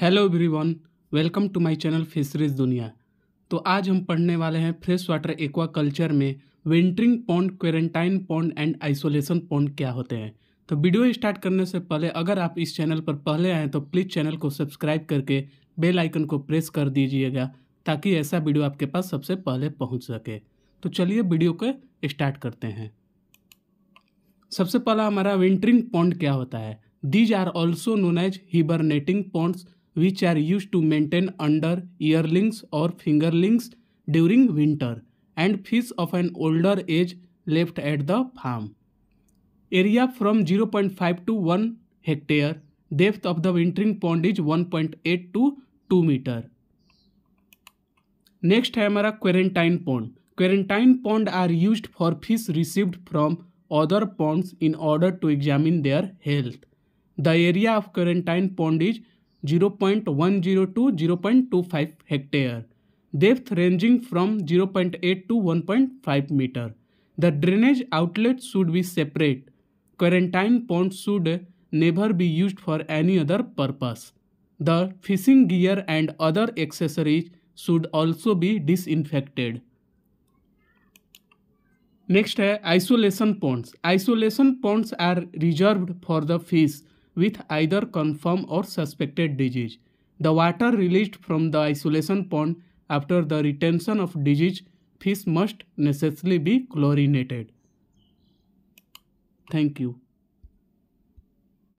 Hello everyone welcome to my channel fisheries दुनिया तो आज हम पढ़ने वाले हैं फ्रेश वाटर एक्वा कल्चर में wintering pond quarantine pond and isolation pond क्या होते हैं तो वीडियो स्टार्ट करने से पहले अगर आप इस चैनल पर पहले आएँ तो प्लीज़ चैनल को सब्सक्राइब करके बेल आइकन को प्रेस कर दीजिएगा ताकि ऐसा वीडियो आपके पास सबसे पहले पहुँच सके तो चलिए वीडियो को स्टार्ट करते हैं सबसे पहला हमारा विंटरिंग पॉन्ड क्या होता है these are also known as hibernating ponds which are used to maintain under earlings or fingerlings during winter, and fish of an older age left at the farm. Area from 0.5 to 1 hectare, depth of the wintering pond is 1.8 to 2 meter. Next time are a quarantine pond. Quarantine pond are used for fish received from other ponds in order to examine their health. The area of quarantine pond is to 0.25 hectare, depth ranging from 0.8 to 1.5 meter. The drainage outlets should be separate. Quarantine ponds should never be used for any other purpose. The fishing gear and other accessories should also be disinfected. Next isolation ponds. Isolation ponds are reserved for the the with either confirmed or suspected disease. The water released from the isolation pond after the retention of disease fish must necessarily be chlorinated. Thank you.